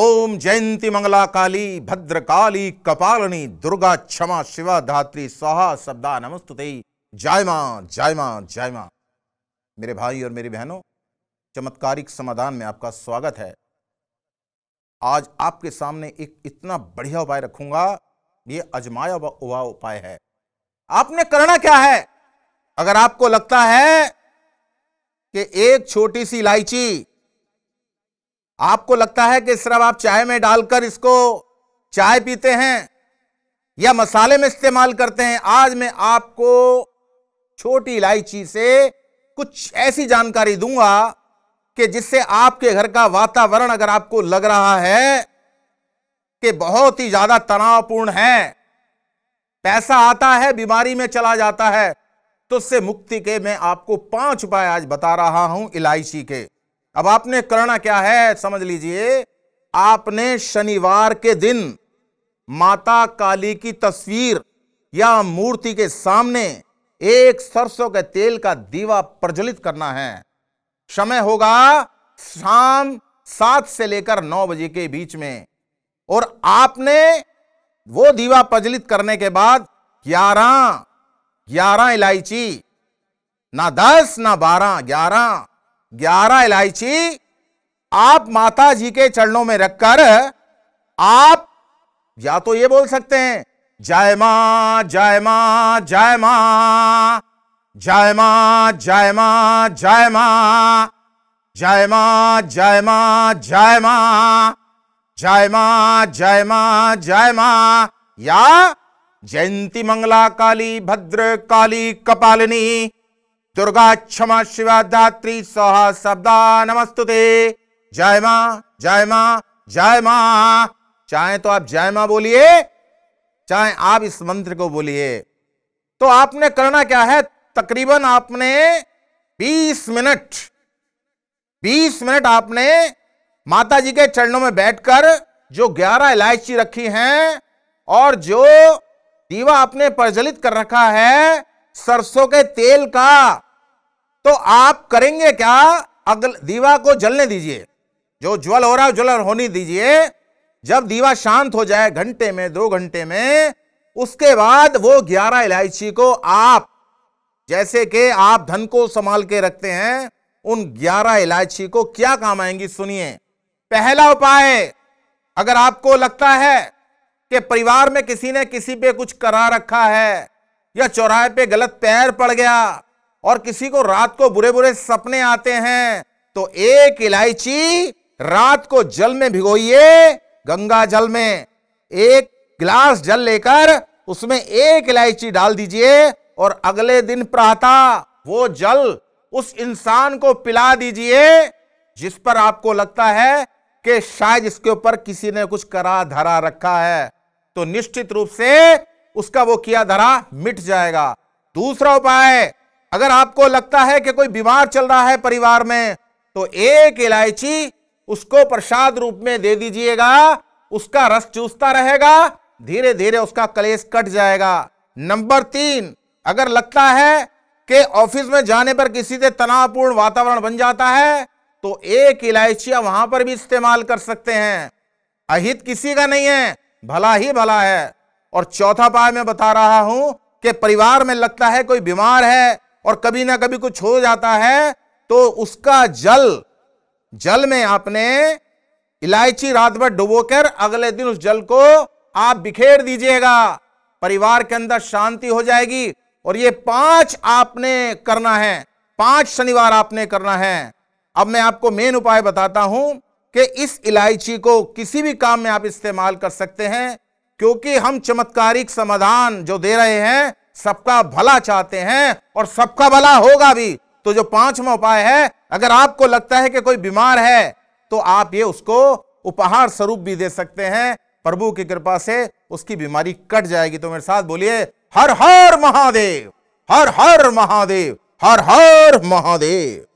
ओम जयंती मंगला काली भद्र काली कपालनी दुर्गा क्षमा शिवा धात्री स्वाहा शब्दा नमस्तुते जय मां जय मां जय मां मेरे भाई और मेरी बहनों चमत्कारिक समाधान में आपका स्वागत है आज आपके सामने एक इतना बढ़िया उपाय रखूंगा ये अजमाया हुआ उपाय है आपने करना क्या है अगर आपको लगता है कि एक छोटी सी इलायची आपको लगता है कि सिर्फ आप चाय में डालकर इसको चाय पीते हैं या मसाले में इस्तेमाल करते हैं आज मैं आपको छोटी इलायची से कुछ ऐसी जानकारी दूंगा कि जिससे आपके घर का वातावरण अगर आपको लग रहा है कि बहुत ही ज्यादा तनावपूर्ण है पैसा आता है बीमारी में चला जाता है तो उससे मुक्ति के मैं आपको पांच उपाय आज बता रहा हूं इलायची के अब आपने करना क्या है समझ लीजिए आपने शनिवार के दिन माता काली की तस्वीर या मूर्ति के सामने एक सरसों के तेल का दीवा प्रज्वलित करना है समय होगा शाम सात से लेकर नौ बजे के बीच में और आपने वो दीवा प्रज्वलित करने के बाद ग्यारह ग्यारह इलायची ना दस ना बारह ग्यारह ग्यारह इलायची आप माता जी के चरणों में रखकर आप या तो ये बोल सकते हैं जय मां जय मां जय मां जय मां जय मां जय मां जय मां जय मां जय मां जय मां जय मां जय मां या जयंती मंगला काली भद्र काली कपालिनी दुर्गा क्षमा शिवा दात्री सौहा शब्दा नमस्तुते जय मां जय मां जय मां चाहे तो आप जय मां बोलिए चाहे आप इस मंत्र को बोलिए तो आपने करना क्या है तकरीबन आपने 20 मिनट 20 मिनट आपने माता जी के चरणों में बैठकर जो 11 इलायची रखी हैं और जो दीवा आपने प्रज्वलित कर रखा है सरसों के तेल का तो आप करेंगे क्या अगल दीवा को जलने दीजिए जो ज्वल हो रहा है ज्वलन होने दीजिए जब दीवा शांत हो जाए घंटे में दो घंटे में उसके बाद वो ग्यारह इलायची को आप जैसे कि आप धन को संभाल के रखते हैं उन ग्यारह इलायची को क्या काम आएंगी सुनिए पहला उपाय अगर आपको लगता है कि परिवार में किसी ने किसी पे कुछ करा रखा है या चौराहे पे गलत पैर पड़ गया और किसी को रात को बुरे बुरे सपने आते हैं तो एक इलायची रात को जल में भिगोइए गंगा जल में एक गिलास जल लेकर उसमें एक इलायची डाल दीजिए और अगले दिन प्रातः वो जल उस इंसान को पिला दीजिए जिस पर आपको लगता है कि शायद इसके ऊपर किसी ने कुछ करा धरा रखा है तो निश्चित रूप से उसका वो किया धरा मिट जाएगा दूसरा उपाय अगर आपको लगता है कि कोई बीमार चल रहा है परिवार में तो एक इलायची उसको प्रसाद रूप में दे दीजिएगा उसका रस चूसता रहेगा धीरे धीरे उसका कलेश कट जाएगा नंबर तीन अगर लगता है कि ऑफिस में जाने पर किसी से तनावपूर्ण वातावरण बन जाता है तो एक इलायची वहां पर भी इस्तेमाल कर सकते हैं अहित किसी का नहीं है भला ही भला है और चौथा पाय मैं बता रहा हूं कि परिवार में लगता है कोई बीमार है और कभी ना कभी कुछ हो जाता है तो उसका जल जल में आपने इलायची रात भर डुबोकर अगले दिन उस जल को आप बिखेर दीजिएगा परिवार के अंदर शांति हो जाएगी और ये पांच आपने करना है पांच शनिवार आपने करना है अब मैं आपको मेन उपाय बताता हूं कि इस इलायची को किसी भी काम में आप इस्तेमाल कर सकते हैं क्योंकि हम चमत्कारिक समाधान जो दे रहे हैं सबका भला चाहते हैं और सबका भला होगा भी तो जो पांचवा उपाय है अगर आपको लगता है कि कोई बीमार है तो आप ये उसको उपहार स्वरूप भी दे सकते हैं प्रभु की कृपा से उसकी बीमारी कट जाएगी तो मेरे साथ बोलिए हर हर महादेव हर हर महादेव हर हर महादेव